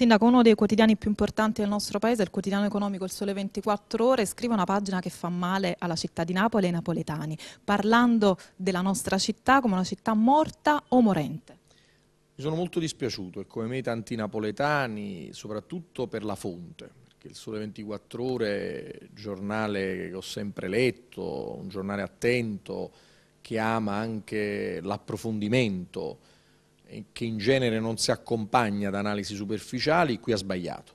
Sindaco, uno dei quotidiani più importanti del nostro paese, il quotidiano economico Il Sole 24 Ore, scrive una pagina che fa male alla città di Napoli e ai napoletani, parlando della nostra città come una città morta o morente. Mi sono molto dispiaciuto e come me tanti napoletani, soprattutto per la fonte, perché Il Sole 24 Ore, giornale che ho sempre letto, un giornale attento, che ama anche l'approfondimento, che in genere non si accompagna ad analisi superficiali, qui ha sbagliato.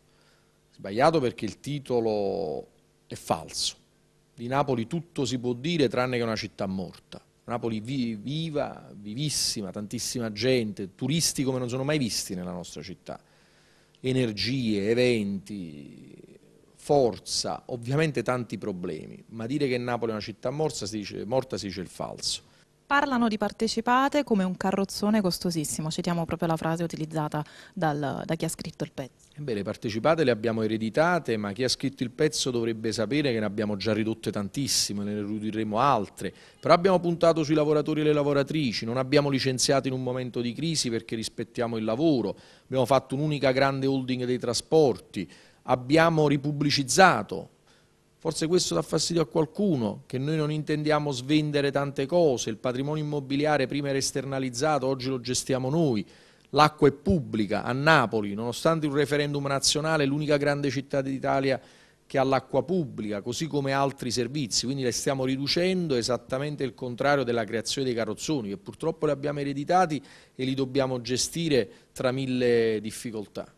Sbagliato perché il titolo è falso. Di Napoli tutto si può dire tranne che una città morta. Napoli viva, vivissima, tantissima gente, turisti come non sono mai visti nella nostra città. Energie, eventi, forza, ovviamente tanti problemi, ma dire che Napoli è una città morta si dice, morta si dice il falso. Parlano di partecipate come un carrozzone costosissimo, citiamo proprio la frase utilizzata dal, da chi ha scritto il pezzo. Ebbene, partecipate le abbiamo ereditate, ma chi ha scritto il pezzo dovrebbe sapere che ne abbiamo già ridotte tantissime, ne ridurremo altre, però abbiamo puntato sui lavoratori e le lavoratrici, non abbiamo licenziato in un momento di crisi perché rispettiamo il lavoro, abbiamo fatto un'unica grande holding dei trasporti, abbiamo ripubblicizzato Forse questo dà fastidio a qualcuno, che noi non intendiamo svendere tante cose, il patrimonio immobiliare prima era esternalizzato, oggi lo gestiamo noi, l'acqua è pubblica a Napoli, nonostante un referendum nazionale, l'unica grande città d'Italia che ha l'acqua pubblica, così come altri servizi, quindi le stiamo riducendo esattamente il contrario della creazione dei carrozzoni, che purtroppo li abbiamo ereditati e li dobbiamo gestire tra mille difficoltà.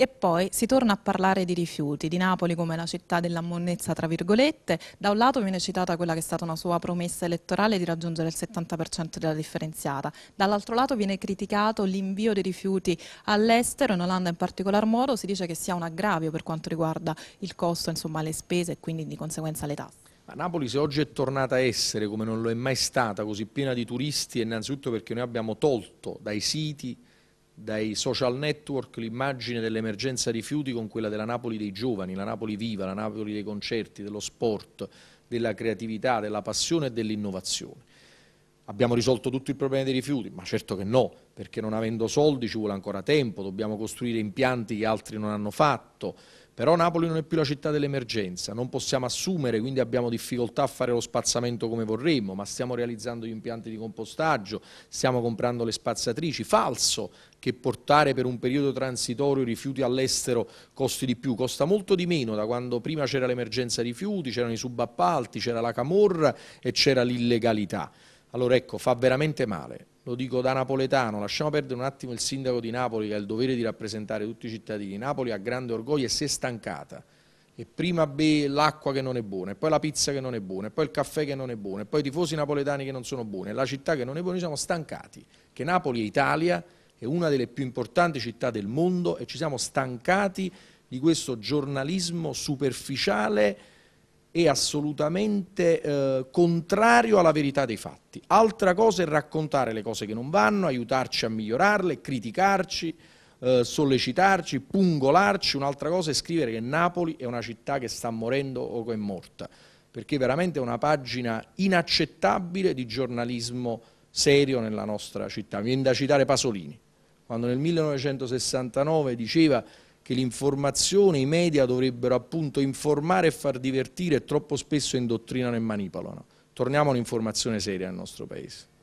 E poi si torna a parlare di rifiuti, di Napoli come la città dell'ammonnezza tra virgolette. Da un lato viene citata quella che è stata una sua promessa elettorale di raggiungere il 70% della differenziata, dall'altro lato viene criticato l'invio dei rifiuti all'estero, in Olanda in particolar modo, si dice che sia un aggravio per quanto riguarda il costo, insomma le spese e quindi di conseguenza le tasse. Ma Napoli se oggi è tornata a essere come non lo è mai stata, così piena di turisti, innanzitutto perché noi abbiamo tolto dai siti dai social network l'immagine dell'emergenza rifiuti con quella della Napoli dei giovani, la Napoli viva, la Napoli dei concerti, dello sport, della creatività, della passione e dell'innovazione. Abbiamo risolto tutto il problema dei rifiuti? Ma certo che no, perché non avendo soldi ci vuole ancora tempo, dobbiamo costruire impianti che altri non hanno fatto, però Napoli non è più la città dell'emergenza, non possiamo assumere, quindi abbiamo difficoltà a fare lo spazzamento come vorremmo, ma stiamo realizzando gli impianti di compostaggio, stiamo comprando le spazzatrici, falso che portare per un periodo transitorio i rifiuti all'estero costi di più, costa molto di meno da quando prima c'era l'emergenza rifiuti, c'erano i subappalti, c'era la camorra e c'era l'illegalità. Allora ecco, fa veramente male, lo dico da napoletano, lasciamo perdere un attimo il sindaco di Napoli che ha il dovere di rappresentare tutti i cittadini. Napoli ha grande orgoglio e si è stancata. E prima l'acqua che non è buona, e poi la pizza che non è buona, e poi il caffè che non è buono, e poi i tifosi napoletani che non sono buoni, e la città che non è buona, noi siamo stancati. Che Napoli è Italia, è una delle più importanti città del mondo e ci siamo stancati di questo giornalismo superficiale è assolutamente eh, contrario alla verità dei fatti. Altra cosa è raccontare le cose che non vanno, aiutarci a migliorarle, criticarci, eh, sollecitarci, pungolarci. Un'altra cosa è scrivere che Napoli è una città che sta morendo o che è morta, perché veramente è una pagina inaccettabile di giornalismo serio nella nostra città. Mi viene da citare Pasolini, quando nel 1969 diceva che l'informazione, i media dovrebbero appunto informare e far divertire e troppo spesso indottrinano e manipolano. Torniamo all'informazione seria nel nostro Paese.